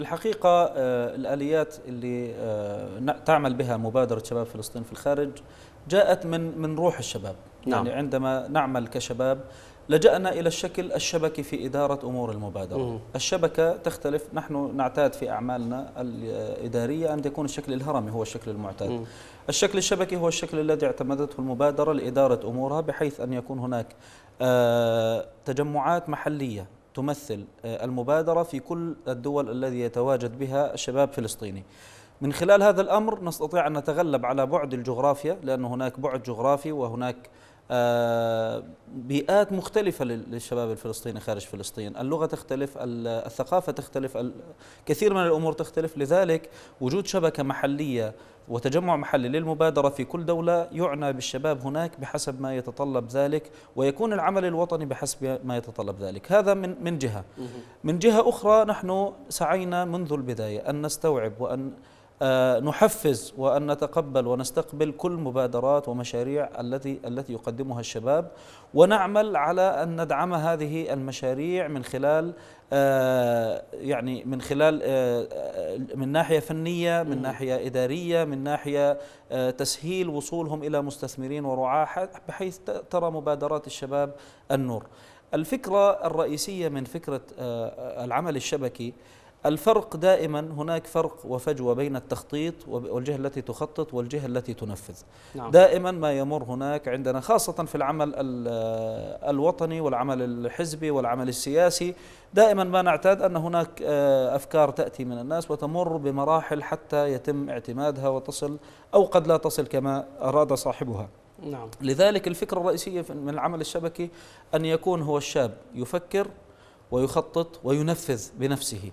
الحقيقة آه، الآليات اللي آه، تعمل بها مبادرة شباب فلسطين في الخارج جاءت من من روح الشباب نعم. يعني عندما نعمل كشباب لجأنا إلى الشكل الشبكي في إدارة أمور المبادرة مم. الشبكة تختلف نحن نعتاد في أعمالنا الإدارية أن يكون الشكل الهرمي هو الشكل المعتاد مم. الشكل الشبكي هو الشكل الذي اعتمدته المبادرة لإدارة أمورها بحيث أن يكون هناك آه، تجمعات محلية تمثل آه، المبادرة في كل الدول الذي يتواجد بها الشباب فلسطيني من خلال هذا الأمر نستطيع أن نتغلب على بعد الجغرافيا لأن هناك بعد جغرافي وهناك آه، بيئات مختلفة للشباب الفلسطيني خارج فلسطين اللغة تختلف الثقافة تختلف كثير من الأمور تختلف لذلك وجود شبكة محلية وتجمع محلي للمبادرة في كل دولة يعنى بالشباب هناك بحسب ما يتطلب ذلك ويكون العمل الوطني بحسب ما يتطلب ذلك هذا من من جهة من جهة أخرى نحن سعينا منذ البداية أن نستوعب وأن آه، نحفز وأن نتقبل ونستقبل كل مبادرات ومشاريع التي التي يقدمها الشباب ونعمل على أن ندعم هذه المشاريع من خلال آه، يعني من خلال آه، من ناحية فنية من ناحية إدارية من ناحية تسهيل وصولهم إلى مستثمرين ورعاة بحيث ترى مبادرات الشباب النور الفكرة الرئيسية من فكرة العمل الشبكي الفرق دائما هناك فرق وفجوة بين التخطيط والجهة التي تخطط والجهة التي تنفذ نعم. دائما ما يمر هناك عندنا خاصة في العمل آه، الوطني والعمل الحزبي والعمل السياسي دائما ما نعتاد أن هناك آه، أفكار تأتي من الناس وتمر بمراحل حتى يتم اعتمادها وتصل أو قد لا تصل كما أراد صاحبها نعم. لذلك الفكرة الرئيسية من العمل الشبكي أن يكون هو الشاب يفكر ويخطط وينفذ بنفسه